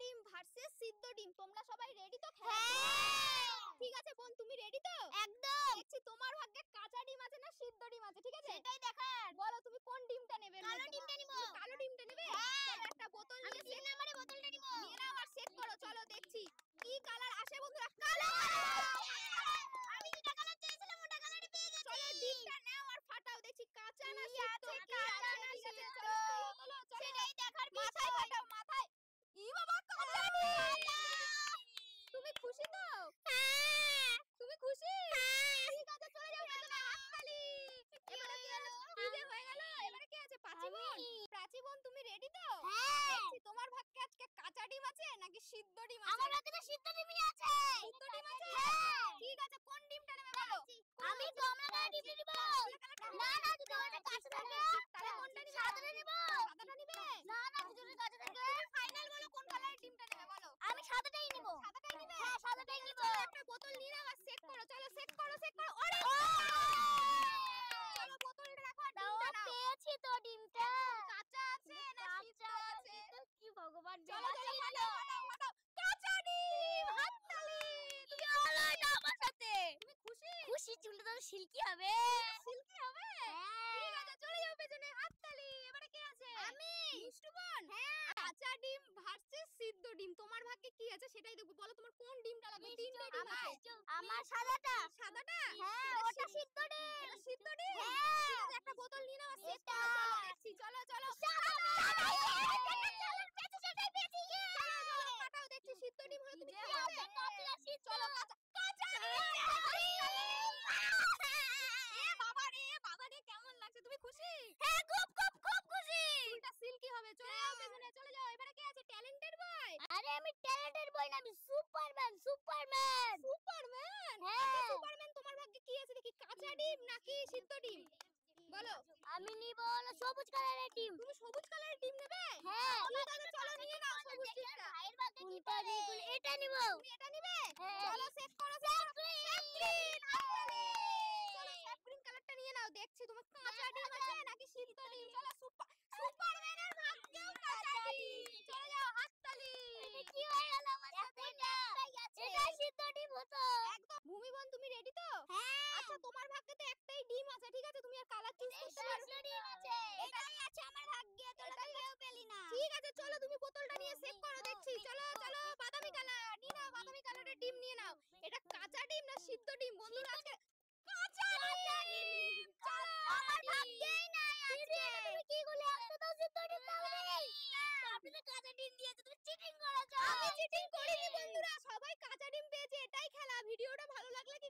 ডিম ভার্সেস সিদ্ধ ডিম তোমরা সবাই রেডি তো হ্যাঁ ঠিক আছে বোন তুমি রেডি তো একদম এখন তুমি রেডি তো হ্যাঁ তোমার ভাগ্যে আজকে কাঁচা ডিম আছে নাকি সিদ্ধ ডিম আছে আমার ভাগ্যে তো সিদ্ধ ডিমই আছে সিদ্ধ ডিম আছে হ্যাঁ ঠিক আছে কোন ডিমটা নেবে বলো আমি তো আমরা কাঁচা ডিম নিব না না যদি আমার কাঁচা থাকে তাহলে কোনটা নিবে সাদাটা নিব সাদাটা নিবে না না যদি কাঁচা থাকে সিদ্ধ ডিম সেটাই দেখবো বলো তোমার কোন ডিমটা লাগবে আমার হ্যাঁ, হ্যাঁ। একটা বোতল নিয়ে নাও এটা চলো চলো তো ডিম হলো তুমি খেয়ে হবে কাঁচা সিদ্ধ চলো কাঁচা এ বাবা রে বাবা রে কেমন লাগছে তুমি খুশি হ্যাঁ খুব খুব খুব খুশি চুলটা সিল্কি হবে চলে যাও হ্যাঁ। পেছনে চলে যাও এবারে কে আছে ট্যালেন্টেড বয় আরে আমি ট্যালেন্টেড বয় না আমি সুপারম্যান সুপারম্যান সুপারম্যান হ্যাঁ সুপারম্যান তোমার ভাগ্যে কি আছে দেখি কাঁচা ডিম নাকি সিদ্ধ ডিম বলো আমি নিবো সবুজ কালারের টিম তুমি সবুজ কালারের টিম নেবে হ্যাঁ তাহলে চলো নিয়ে নাও সবুজ টিমটা এটা নিব তুমি এটা নিবে হ্যাঁ। চলো সেট করো সেট গ্রিন কালারটা নিয়ে নাও দেখছি তুমি কাঁচা ডিম আছে নাকি সিদ্ধ ডিম চলো সুপার সুপারম্যানের ঠিক আছে চলো তুমি বোতলটা নিয়ে চেক করো দেখছি চলো চলো বাদামি কালার নিয়ে নাও বাদামি কালারের ডিম নিয়ে নাও এটা কাঁচা ডিম না সিদ্ধ ডিম বন্ধুরা আজকে কাঁচা ডিম চলো আমার ভাবতেই নাই আজকে তুমি কি বলে একটা তো সিদ্ধ ডিম দাও আপনি তো কাঁচা ডিম দিয়েছো তুমি চিটিং করেছো আমি চিটিং করিনি বন্ধুরা সবাই কাঁচা ডিম পেয়েছে এটাই খেলা ভিডিওটা ভালো লাগলে